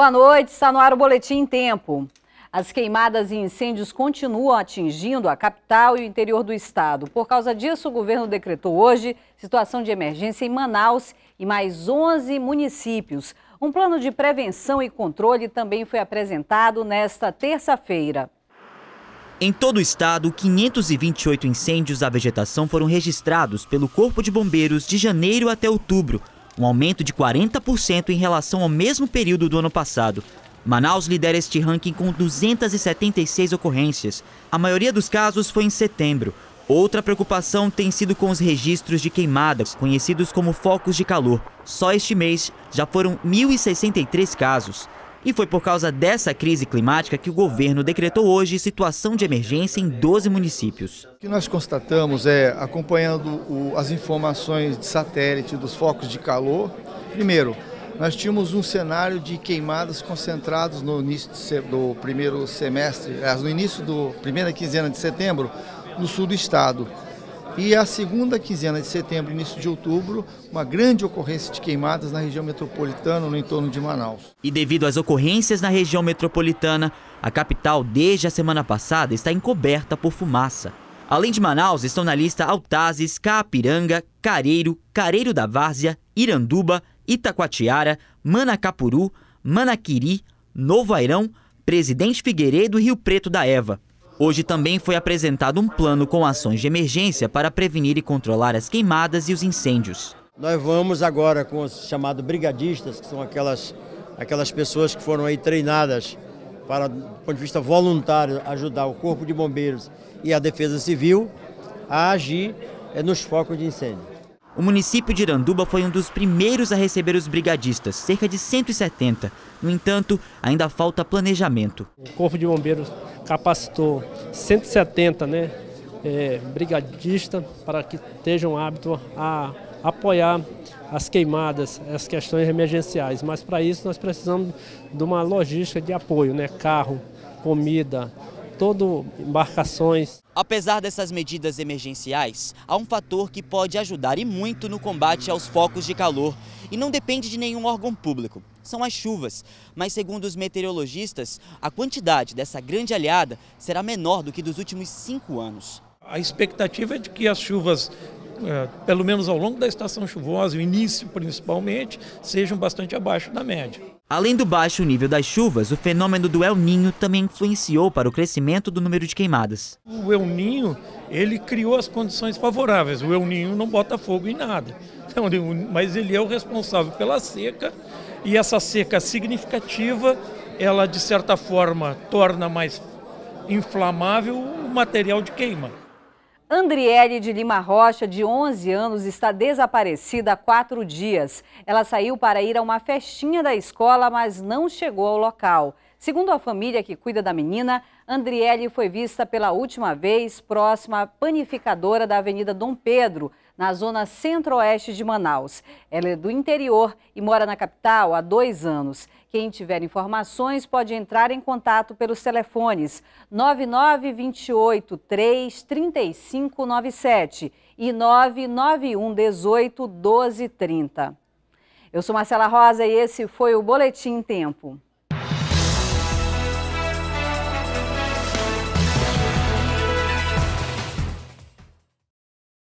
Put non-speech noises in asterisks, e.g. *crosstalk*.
Boa noite, está no ar o Boletim Tempo. As queimadas e incêndios continuam atingindo a capital e o interior do estado. Por causa disso, o governo decretou hoje situação de emergência em Manaus e mais 11 municípios. Um plano de prevenção e controle também foi apresentado nesta terça-feira. Em todo o estado, 528 incêndios à vegetação foram registrados pelo Corpo de Bombeiros de janeiro até outubro um aumento de 40% em relação ao mesmo período do ano passado. Manaus lidera este ranking com 276 ocorrências. A maioria dos casos foi em setembro. Outra preocupação tem sido com os registros de queimadas, conhecidos como focos de calor. Só este mês já foram 1.063 casos. E foi por causa dessa crise climática que o governo decretou hoje situação de emergência em 12 municípios. O que nós constatamos é, acompanhando o, as informações de satélite dos focos de calor, primeiro, nós tínhamos um cenário de queimadas concentrados no início do primeiro semestre, no início do primeira quinzena de setembro, no sul do estado. E a segunda quinzena de setembro, início de outubro, uma grande ocorrência de queimadas na região metropolitana, no entorno de Manaus. E devido às ocorrências na região metropolitana, a capital, desde a semana passada, está encoberta por fumaça. Além de Manaus, estão na lista Altazes, Caapiranga, Careiro, Careiro da Várzea, Iranduba, Itacoatiara, Manacapuru, Manaquiri, Novo Airão, Presidente Figueiredo e Rio Preto da Eva. Hoje também foi apresentado um plano com ações de emergência para prevenir e controlar as queimadas e os incêndios. Nós vamos agora com os chamados brigadistas, que são aquelas, aquelas pessoas que foram aí treinadas para, do ponto de vista voluntário, ajudar o Corpo de Bombeiros e a Defesa Civil a agir eh, nos focos de incêndio. O município de Iranduba foi um dos primeiros a receber os brigadistas, cerca de 170. No entanto, ainda falta planejamento. O Corpo de Bombeiros capacitou 170 né, é, brigadistas para que estejam hábito a apoiar as queimadas, as questões emergenciais. Mas para isso nós precisamos de uma logística de apoio, né, carro, comida, todo embarcações. Apesar dessas medidas emergenciais, há um fator que pode ajudar e muito no combate aos focos de calor e não depende de nenhum órgão público. São as chuvas, mas segundo os meteorologistas, a quantidade dessa grande aliada será menor do que dos últimos cinco anos. A expectativa é de que as chuvas é, pelo menos ao longo da estação chuvosa, o início principalmente, sejam bastante abaixo da média. Além do baixo nível das chuvas, o fenômeno do El Ninho também influenciou para o crescimento do número de queimadas. O El Ninho, ele criou as condições favoráveis. O El Ninho não bota fogo em nada. Então, *laughs* mas ele é o responsável pela seca e essa seca significativa, ela de certa forma torna mais inflamável o material de queima. Andriele de Lima Rocha, de 11 anos, está desaparecida há quatro dias. Ela saiu para ir a uma festinha da escola, mas não chegou ao local. Segundo a família que cuida da menina, Andriele foi vista pela última vez próxima à panificadora da Avenida Dom Pedro, na zona centro-oeste de Manaus. Ela é do interior e mora na capital há dois anos. Quem tiver informações pode entrar em contato pelos telefones 9928 3 e 99118 1230. Eu sou Marcela Rosa e esse foi o Boletim Tempo.